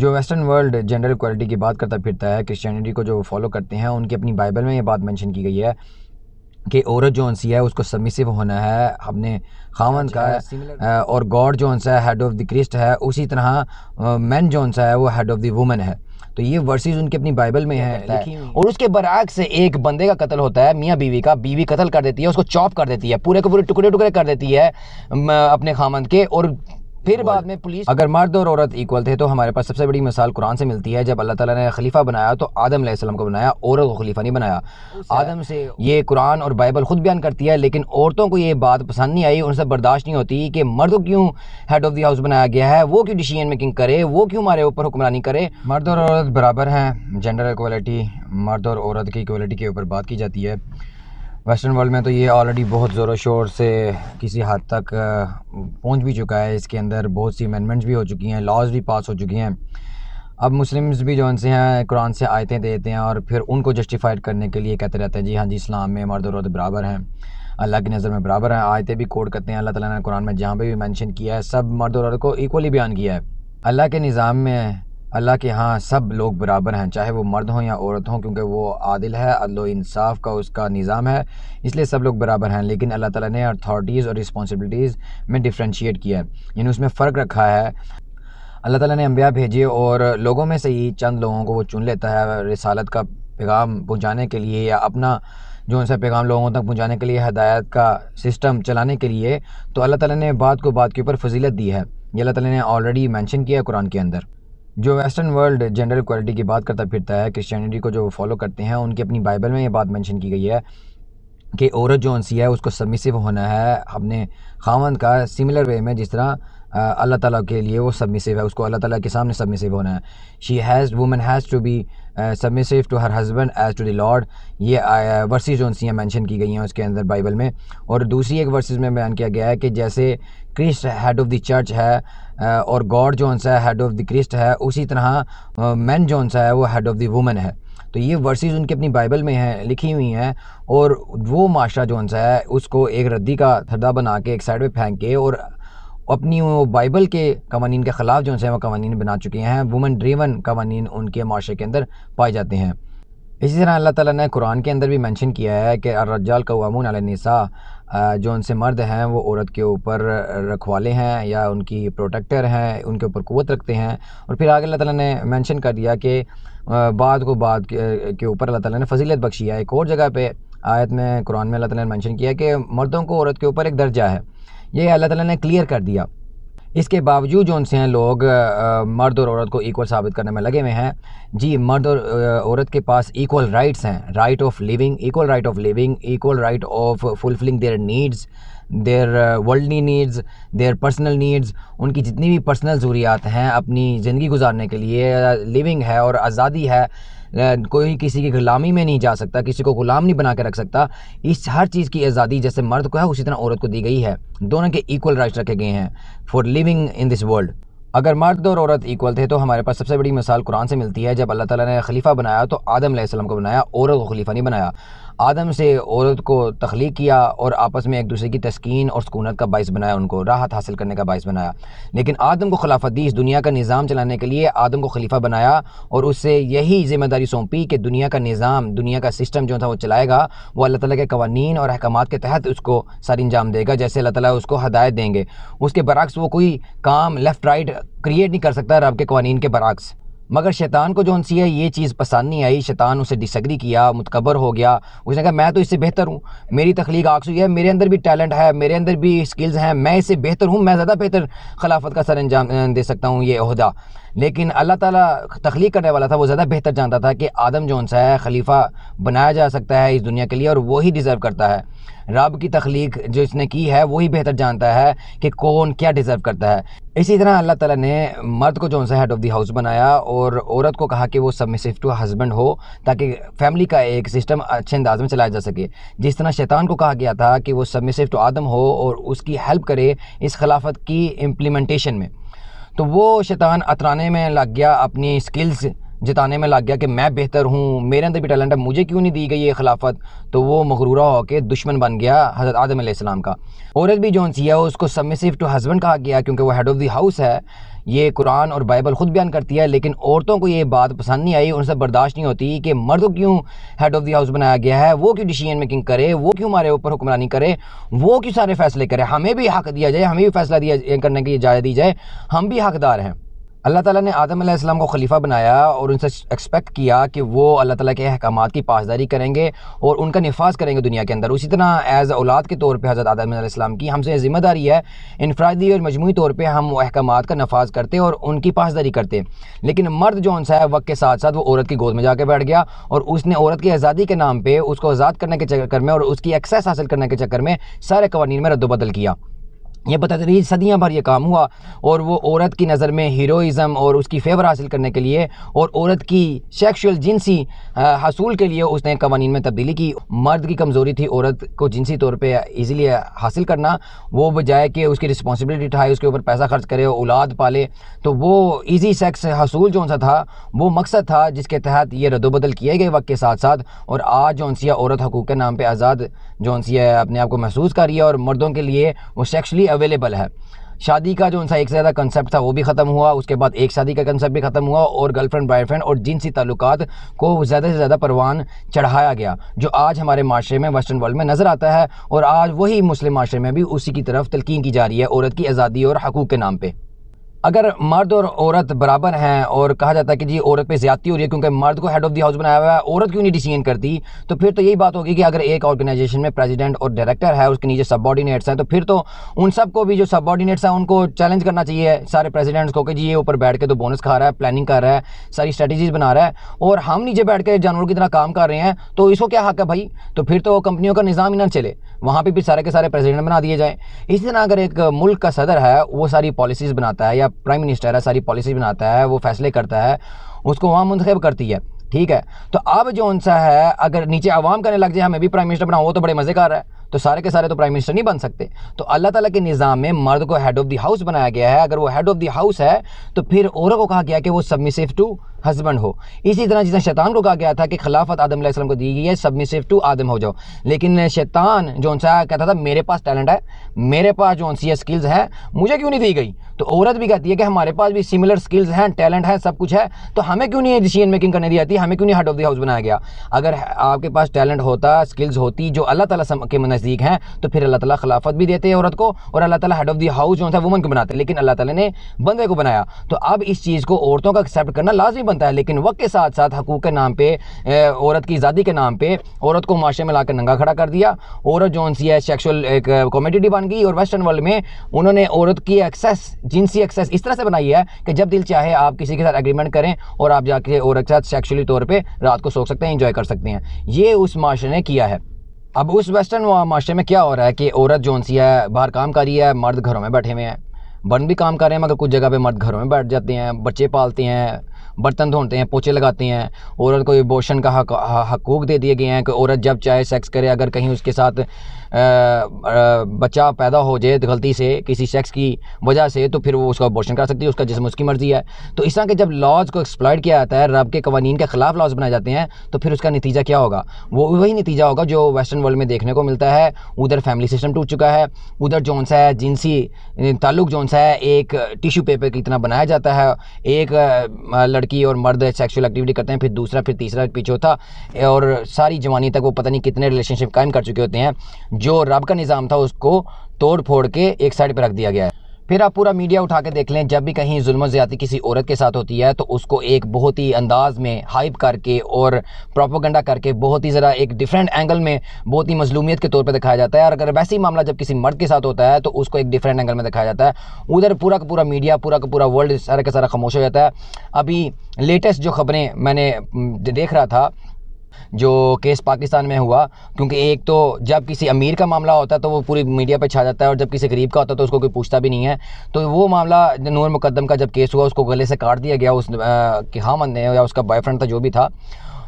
जो western world general quality की बात करता फिरता है क्रिश्चियनिटी को जो फॉलो करते हैं उनकी अपनी बाइबल में ये बात मेंशन की गई है कि औरत जो अंसी है उसको सबमिसिव होना है अपने खावन अच्छा, का और गॉड जो सा है हेड ऑफ़ द क्रिस्ट है उसी तरह मैन जो सा है वो हेड ऑफ़ द वुमेन है तो ये वर्सेस उनकी अपनी बाइबल में है और उसके बराक से एक बंदे का कत्ल होता है मियाँ बीवी का बीवी कत्ल कर देती है उसको चॉप कर देती है पूरे के पूरे टुकड़े टुकड़े कर देती है अपने खामंद के और फिर बाद में पुलिस अगर मर्द और औरत इक्वल थे तो हमारे पास सबसे बड़ी मिसाल कुरान से मिलती है जब अल्लाह ताला ने खलीफा बनाया तो आदम आदम को बनाया औरत को खलीफा नहीं बनाया आदम से ये कुरान और बाइबल खुद बयान करती है लेकिन औरतों को ये बात पसंद नहीं आई उनसे बर्दाश्त नहीं होती कि मर्द क्यों हेड ऑफ द हाउस बनाया गया है वो क्यों डिसीजन मेकिंग करे वो क्यों हमारे ऊपर हुक्मरानी करे मर्द और औरत बराबर हैं जेंडर इक्वलिटी मर्द और औरत की इक्वालिटी के ऊपर बात की जाती है वेस्टर्न वर्ल्ड में तो ये ऑलरेडी बहुत ज़ोरों शोर से किसी हद तक पहुंच भी चुका है इसके अंदर बहुत सी अमेंडमेंट्स भी हो चुकी हैं लॉज भी पास हो चुकी हैं अब मुस्लिम्स भी जो उनसे हैं कुरान से आयतें देते हैं और फिर उनको जस्टिफाइड करने के लिए कहते रहते हैं जी हाँ जी इस्लाम में मर्द और बराबर हैं अल्लाह की नज़र में बराबर हैं आयतें भी कोड करते हैं अल्लाह ताला ने कुरान में जहाँ पर भी मैंशन किया है सब मर्द और को इक्वली बयान किया है अल्लाह के निज़ाम में अल्लाह के यहाँ सब लोग बराबर हैं चाहे वो मर्द हों या औरत हों क्योंकि वो आदिल है अदल इंसाफ का उसका निज़ाम है इसलिए सब लोग बराबर हैं लेकिन अल्लाह ताला ने अथॉरिटीज़ और रिस्पॉन्सिबिलिटीज़ में डिफ्रेंशिएट किया है यानी उसमें फ़र्क रखा है अल्लाह ताला ने अम्बिया भेजे और लोगों में से ही चंद लोगों को वो चुन लेता है रिसालत का पैगाम पहुँचाने के लिए या अपना जो उनसे पैगाम लोगों तक पहुँचाने के लिए हदायत का सिस्टम चलाने के लिए तो अल्लाह ताला ने बात को बात के ऊपर फजीलत दी है ये अल्लाह ताला ने ऑलरेडी मैंशन किया है कुरान के अंदर जो वेस्टर्न वर्ल्ड जनरल इक्वालिटी की बात करता फिरता है क्रिश्चियनिटी को जो फॉलो करते हैं उनकी अपनी बाइबल में ये बात मेंशन की गई है कि औरत जो अंसी है उसको सबमिसिव होना है अपने खावंद का सिमिलर वे में जिस तरह अल्लाह ताला के लिए वो सबमिसिव है उसको अल्लाह ताला के सामने सबमिसिव होना है she has women has to be submissive to her husband as to the lord ये वर्सेस uh, जो सी मेंशन की गई हैं उसके अंदर बाइबल में और दूसरी एक वर्सेस में बयान किया गया है कि जैसे Christ head of the church है uh, और गॉड जो सा है हेड ऑफ़ द क्रिस्ट है उसी तरह मैन uh, जो सा है वो हेड ऑफ़ द वुमेन है तो ये वर्सेस उनकी अपनी बाइबल में हैं लिखी हुई हैं और वो माशा जो सा है उसको एक रद्दी का थदा बना के एक साइड पे फेंक के और अपनी वो बाइबल के कवानी के ख़िलाफ़ जो है वो कवानी बना चुके हैं वुमेन ड्रीवन कवानीन उनके माशरे के अंदर पाए जाते हैं इसी तरह अल्लाह ताला ने कुरान के अंदर भी मेंशन किया है कि रजाल कवामून निसा जो उनसे मर्द हैं वो औरत के ऊपर रखवाले हैं या उनकी प्रोटेक्टर हैं उनके ऊपर क़वत रखते हैं और फिर आगे अल्लाह ताला ने मेंशन कर दिया कि बाद को बाद के ऊपर अल्लाह ताला ने फजीलत बख्शी है एक और जगह पे आयत में कुरान में अल्लाह तैन ने मैंशन किया कि मर्दों को औरत के ऊपर एक दर्जा है ये अल्लाह ताला ने क्लियर कर दिया इसके बावजूद जो उनसे हैं लोग आ, मर्द और औरत को इक्वल साबित करने में लगे हुए हैं जी मर्द और औरत के पास इक्वल राइट्स हैं right of living equal right of living equal right of fulfilling their needs their worldly needs their personal needs उनकी जितनी भी पर्सनल ज़रूरियात हैं अपनी ज़िंदगी गुजारने के लिए लिविंग है और आज़ादी है कोई किसी की गुलामी में नहीं जा सकता किसी को ग़ुलाम नहीं बना के रख सकता इस हर चीज़ की आज़ादी जैसे मर्द को है उसी तरह औरत को दी गई है दोनों के इक्वल राइट्स रखे गए हैं for living in this world अगर मर्द और औरत इक्वल थे तो हमारे पास सबसे बड़ी मिसाल कुरान से मिलती है जब अल्लाह ताला ने खलीफा बनाया तो आदम आसलम को बनाया औरत को खलीफा नहीं बनाया आदम से औरत को तख्लीक किया और आपस में एक दूसरे की तस्किन और सुकूनत का बायस बनाया उनको राहत हासिल करने का बायस बनाया लेकिन आदम को खिलाफत दी इस दुनिया का निज़ाम चलाने के लिए आदम को खलीफा बनाया और उससे यही जिम्मेदारी सौंपी कि दुनिया का निज़ाम दुनिया का सिस्टम जो था वो चलाएगा वो अल्लाह ताली के कवानीन और अहकाम के तहत उसको सर अंजाम देगा जैसे अल्लाह ताली उसको हदायत देंगे उसके बरक्स वो कोई काम लेफ़्ट राइट क्रिएट नहीं कर सकता रब के कवानीन के बरक्स मगर शैतान को जो सी है ये चीज़ पसंद नहीं आई शैतान उसे डिसग्री किया मुतकबर हो गया उसने कहा मैं तो इससे बेहतर हूँ मेरी तख्लीक आकसू है मेरे अंदर भी टैलेंट है मेरे अंदर भी स्किल्स हैं मैं इससे बेहतर हूँ मैं ज़्यादा बेहतर खिलाफत का सर अंजाम दे सकता हूँ ये अहदा लेकिन अल्लाह ताला तख्लीक करने वाला था वो ज़्यादा बेहतर जानता था कि आदम जो सा है खलीफा बनाया जा सकता है इस दुनिया के लिए और वही डिज़र्व करता है रब की तख्लीक जो इसने की है वही बेहतर जानता है कि कौन क्या डिज़र्व करता है इसी तरह अल्लाह ताला ने मर्द को जो सा हेड ऑफ़ दी हाउस बनाया और औरत को कहा कि वो सबमिसिव टू हस्बैंड हो ताकि फैमिली का एक सिस्टम अच्छे अंदाज में चलाया जा सके जिस तरह शैतान को कहा गया था कि वो सबमिसिव टू आदम हो और उसकी हेल्प करे इस खिलाफत की इम्प्लीमेंटेशन में तो वो शैतान अतराने में लग गया अपनी स्किल्स जिताने में लग गया कि मैं बेहतर हूँ मेरे अंदर भी टैलेंट है मुझे क्यों नहीं दी गई ये खिलाफत तो वो मकरूरा होकर दुश्मन बन गया हज़रत आदम आसमाम का औरत भी जोन सी है उसको सबमिसिव टू हस्बैंड कहा गया क्योंकि वो हेड ऑफ़ दी हाउस है ये कुरान और बाइबल ख़ुद बयान करती है लेकिन औरतों को ये बात पसंद नहीं आई उनसे बर्दाश्त नहीं होती कि मर्द क्यों हेड ऑफ़ दी हाउस बनाया गया है वो क्यों डिसीजन मेकिंग करे वो क्यों हमारे ऊपर हुक्मरानी करे वो क्यों सारे फैसले करे हमें भी हक दिया जाए हमें भी फैसला दिया करने की इजाज़त दी जाए हम भी हकदार हैं अल्लाह ताला ने आदम आसमाम को खलीफा बनाया और उनसे एक्सपेक्ट किया कि वो अल्लाह ताला के अहकाम की पासदारी करेंगे और उनका नफाज करेंगे दुनिया के अंदर उसी तरह एज़ औलाद के तौर पर हज़रत आदम आसमाम की हमसे ज़िम्मेदारी है इनफरादी और मजमू तौर पर हम अहकाम का नफाज करते और उनकी पासदारी करते लेकिन मर्द जौन सा है वक्त के साथ साथ वो औरत की गोद में जाकर बैठ गया और उसने औरत की आज़ादी के नाम पर उसको आज़ाद करने के चक्कर में और उसकी एक्सेस हासिल करने के चक्कर में सारे कवानीन में रद्दबदल किया ये बतदरीज सदियाँ भर ये काम हुआ और वो औरत की नज़र में हीरोइज़म और उसकी फेवर हासिल करने के लिए और औरत की सेक्शुअल जिनसी हसूल के लिए उसने कवानी में तब्दीली की मर्द की कमज़ोरी थी औरत को जिनसी तौर पे इजीली हासिल करना वो बजाय कि उसकी रिस्पॉन्सिबिलिटी उठाए उसके ऊपर पैसा खर्च करे औलाद पाले तो वो ईजी सेक्स हसूल जो सा था वो मकसद था जिसके तहत ये रद्दबदल किए गए वक्त के साथ साथ और आज जो औरत हकूक़ के नाम पर आज़ाद जो अपने आप को महसूस कर रही है और मर्दों के लिए वो सेक्शली अवेलेबल है शादी का जो उनका एक से ज़्यादा कंसेप्ट था वो भी ख़त्म हुआ उसके बाद एक शादी का कंसेप्ट भी ख़त्म हुआ और गर्लफ्रेंड बॉयफ्रेंड और जिनसी ताल्लुकात को ज़्यादा से ज़्यादा परवान चढ़ाया गया जो आज हमारे माशरे में वेस्टर्न वर्ल्ड में नज़र आता है और आज वही मुस्लिम माशरे में भी उसी की तरफ तलकिन की जा रही है औरत की आज़ादी और हकूक़ के नाम पर अगर मर्द और औरत बराबर हैं और कहा जाता है कि जी औरत पे ज़्यादा हो रही है क्योंकि मर्द को हेड ऑफ़ दी हाउस बनाया हुआ है औरत क्यों नहीं डिसीजन करती तो फिर तो यही बात होगी कि अगर एक ऑर्गेनाइजेशन में प्रेसिडेंट और डायरेक्टर है उसके नीचे सबॉर्डिनेट्स हैं तो फिर तो उन सबको भी जो सबॉर्डिनेट्स हैं उनको चैलेंज करना चाहिए सारे प्रेजिडेंट्स को कि जी ये ऊपर बैठ के तो बोनस खा रहा है प्लानिंग कर रहा है सारी स्ट्रेटजीज बना रहा है और हम नीचे बैठ के जानवरों की तरह काम कर रहे हैं तो इसको क्या हक है भाई तो फिर तो कंपनियों का निज़ाम ही ना चले वहाँ पर भी सारे के सारे प्रेजिडेंट बना दिए जाए इसी तरह अगर एक मुल्क का सदर है वो सारी पॉलिसीज़ बनाता है या प्राइम मिनिस्टर है सारी पॉलिसी बनाता है वो फैसले करता है उसको वहाँ मुंतब करती है ठीक है तो अब जो उनसा है अगर नीचे आवाम करने लग जाए हमें भी प्राइम मिनिस्टर बनाओ वो तो बड़े मजेकार है तो सारे के सारे तो प्राइम मिनिस्टर नहीं बन सकते तो अल्लाह ताला के निज़ाम में मर्द को हेड ऑफ़ द हाउस बनाया गया है अगर वो हेड ऑफ़ द हाउस है तो फिर औरत को कहा गया कि वो सबमिसिव टू हस्बैंड हो इसी तरह जिसने शैतान को कहा गया था कि खिलाफत आदम आसलम को दी गई है सबमिसिव टू आदम हो जाओ लेकिन शैतान जो सा कहता था मेरे पास टैलेंट है मेरे पास जो सी स्किल्स है मुझे क्यों नहीं दी गई तो औरत भी कहती है कि हमारे पास भी सिमिलर स्किल्स हैं टैलेंट है सब कुछ है तो हमें क्यों नहीं डिसीजन मेकिंग करने दी जाती हमें क्यों नहीं हेड ऑफ द हाउस बनाया गया अगर आपके पास टैलेंट होता स्किल्स होती जो अल्लाह तला के नज़दीक हैं तो फिर अल्लाह ताला खिलाफत भी देते हैं औरत को और अल्लाह ताला हेड ऑफ दी हाउस जो था वुमन को बनाते हैं लेकिन अल्लाह ताला ने बंदे को बनाया तो अब इस चीज़ को औरतों का एक्सेप्ट करना लाजमी बनता है लेकिन वक्त के साथ साथ हकूक़ के नाम पर औरत की आज़ादी के नाम पर औरत को माशरे में ला नंगा खड़ा कर दिया औरत जो सी है सेक्शुअल एक कॉमेडिटी बन गई और वेस्टर्न वर्ल्ड में उन्होंने औरत की एक्सेस जिनसी एक्सेस इस तरह से बनाई है कि जब दिल चाहे आप किसी के साथ एग्रीमेंट करें और आप जाके औरत के साथ सेक्शुअली तौर पर रात को सो सकते हैं इंजॉय कर सकते हैं ये उस माशरे ने किया है अब उस वेस्टर्न माशरे में क्या हो रहा है कि औरत जो सी है बाहर काम कर रही है मर्द घरों में बैठे हुए हैं बन भी काम कर रहे हैं मगर कुछ जगह पे मर्द घरों में बैठ जाते हैं बच्चे पालते हैं बर्तन धोते हैं पोछे लगाते हैं औरत को एबॉर्शन का हक हकूक़ दे दिए गए हैं कि औरत जब चाहे सेक्स करे अगर कहीं उसके साथ आ, आ, बच्चा पैदा हो जाए गलती से किसी सेक्स की वजह से तो फिर वो उसका अबोशन करा सकती है उसका जिसम उसकी मर्ज़ी है तो इस तरह के जब लॉज को एक्सप्लॉयड किया जाता है रब के कवानीन के ख़िलाफ़ लॉज बनाए जाते हैं तो फिर उसका नतीजा क्या होगा वो वही नतीजा होगा जो वेस्टर्न वर्ल्ड में देखने को मिलता है उधर फैमिली सिस्टम टूट चुका है उधर जौन सा है जिनसी ताल्लुक जौन सा है एक टिश्यू पेपर की इतना बनाया जाता है एक लड़की और मर्द सेक्सुअल एक्टिविटी करते हैं फिर दूसरा फिर तीसरा फिर और सारी जवानी तक वो पता नहीं कितने रिलेशनशिप कायम कर चुके होते हैं जो रब का निज़ाम था उसको तोड़ फोड़ के एक साइड पर रख दिया गया है फिर आप पूरा मीडिया उठा के देख लें जब भी कहीं जुल्म ज़्यादा किसी औरत के साथ होती है तो उसको एक बहुत ही अंदाज में हाइप करके और प्रोपोगंडा करके बहुत ही ज़रा एक डिफरेंट एंगल में बहुत ही मजलूमियत के तौर पर दिखाया जाता है और अगर वैसे ही मामला जब किसी मर्द के साथ होता है तो उसको एक डिफरेंट एंगल में दिखाया जाता है उधर पूरा का पूरा मीडिया पूरा का पूरा वर्ल्ड सारा का सारा खामोश हो जाता है अभी लेटेस्ट जो खबरें मैंने हम्म, देख रहा था जो केस पाकिस्तान में हुआ क्योंकि एक तो जब किसी अमीर का मामला होता है तो वो पूरी मीडिया पर छा जाता है और जब किसी गरीब का होता है तो उसको कोई पूछता भी नहीं है तो वो मामला नूर मुकदम का जब केस हुआ उसको गले से काट दिया गया उस आ, कि हाँ, या उसका बॉयफ्रेंड था जो भी था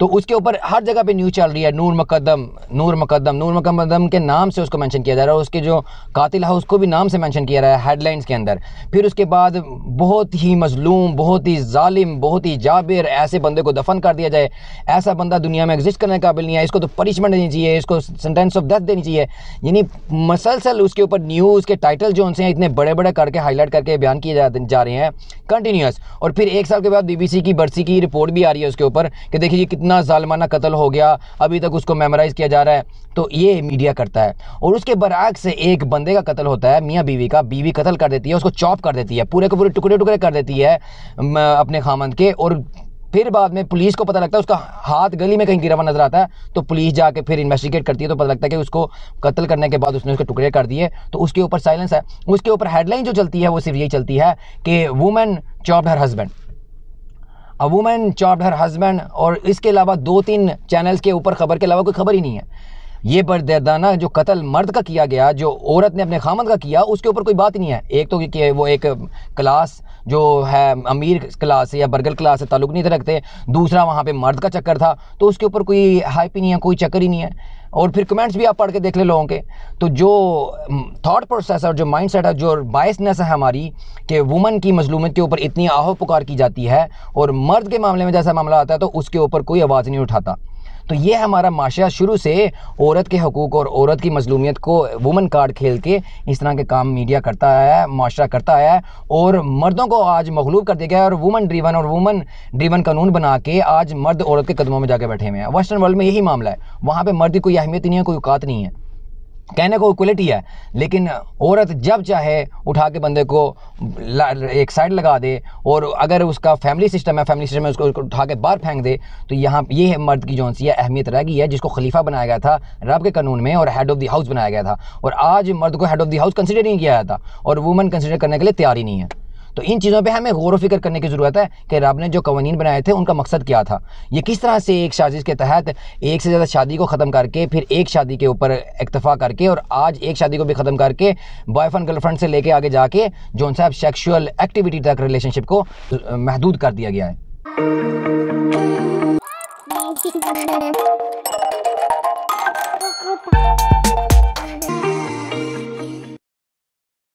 तो उसके ऊपर हर जगह पे न्यूज़ चल रही है नूर मकदम नूर मकदम नूर मकदम के नाम से उसको मेंशन किया जा रहा है उसके जो कातिल है उसको भी नाम से मेंशन किया जा रहा है हेडलाइंस के अंदर फिर उसके बाद बहुत ही मजलूम बहुत ही ालिम बहुत ही जाबिर ऐसे बंदे को दफन कर दिया जाए ऐसा बंदा दुनिया में एग्जिस्ट करने के काबिल नहीं है इसको तो पनिशमेंट देनी चाहिए इसको सेंटेंस ऑफ डेथ देनी चाहिए यानी मसलसल उसके ऊपर न्यूज़ के टाइटल जो उनसे हैं इतने बड़े बड़े करके हाईलाइट करके बयान किए जा, जा रहे हैं कंटिन्यूस और फिर एक साल के बाद बीबीसी की बरसी की रिपोर्ट भी आ रही है उसके ऊपर कि देखिए कितने इतना ालमाना कत्ल हो गया अभी तक उसको मेमोराइज़ किया जा रहा है तो ये मीडिया करता है और उसके बरक से एक बंदे का कत्ल होता है मियाँ बीवी का बीवी कत्ल कर देती है उसको चॉप कर देती है पूरे के पूरे टुकड़े टुकड़े कर देती है अपने खामंद के और फिर बाद में पुलिस को पता लगता है उसका हाथ गली में कहीं गिरा हुआ नजर आता है तो पुलिस जाके फिर इन्वेस्टिगेट करती है तो पता लगता है कि उसको कत्ल करने के बाद उसने उसके टुकड़े कर दिए तो उसके ऊपर साइलेंस है उसके ऊपर हेडलाइन जो चलती है वो सिर्फ यही चलती है कि women chop her husband a women chopped her husband और इसके अलावा दो तीन चैनल्स के ऊपर खबर के अलावा कोई खबर ही नहीं है ये बरदर्दाना जो कत्ल मर्द का किया गया जो औरत ने अपने खामद का किया उसके ऊपर कोई बात ही नहीं है एक तो कि वो एक क्लास जो है अमीर क्लास या बर्गर क्लास से ताल्लुक़ नहीं रखते दूसरा वहाँ पे मर्द का चक्कर था तो उसके ऊपर कोई हाइप ही नहीं है कोई चक्कर ही नहीं है और फिर कमेंट्स भी आप पढ़ के देख ले लोगों के तो जो थॉट प्रोसेस और जो माइंड सेट है जो बायसनेस है हमारी कि वुमन की मजलूमत के ऊपर इतनी आहो पुकार की जाती है और मर्द के मामले में जैसा मामला आता है तो उसके ऊपर कोई आवाज़ नहीं उठाता तो ये हमारा माशा शुरू से औरत के हकूक़ और औरत की मजलूमियत को वुमन कार्ड खेल के इस तरह के काम मीडिया करता है माशरा करता है और मर्दों को आज मखलूब कर दिया गया है और वुमन ड्रीवन और वुमन ड्रीवन कानून बना के आज मर्द औरत के कदमों में जाके बैठे हुए हैं वेस्टर्न वर्ल्ड में यही मामला है वहाँ पर मर्द की कोई अहमियत नहीं है कोई औकात नहीं है कहने को इक्वलिटी है लेकिन औरत जब चाहे उठा के बंदे को एक साइड लगा दे और अगर उसका फैमिली सिस्टम है फैमिली सिस्टम में उसको, उठा के बाहर फेंक दे तो यहाँ ये है मर्द की जौन सी अहमियत रह गई है जिसको खलीफा बनाया गया था रब के कानून में और हेड ऑफ़ दी हाउस बनाया गया था और आज मर्द को head of the house consider नहीं किया जाता और वुमन कंसिडर करने के लिए तैयार ही नहीं है तो इन चीज़ों पे हमें गौर फिक्र करने की ज़रूरत है कि रब ने जो कवानीन बनाए थे उनका मकसद क्या था ये किस तरह से एक साजिश के तहत एक से ज़्यादा शादी को ख़त्म करके फिर एक शादी के ऊपर इतफ़ा करके और आज एक शादी को भी ख़त्म करके बॉयफ्रेंड गर्लफ्रेंड से लेके आगे जाके जो साहब सेक्शुअल एक्टिविटी तक रिलेशनशिप को महदूद कर दिया गया है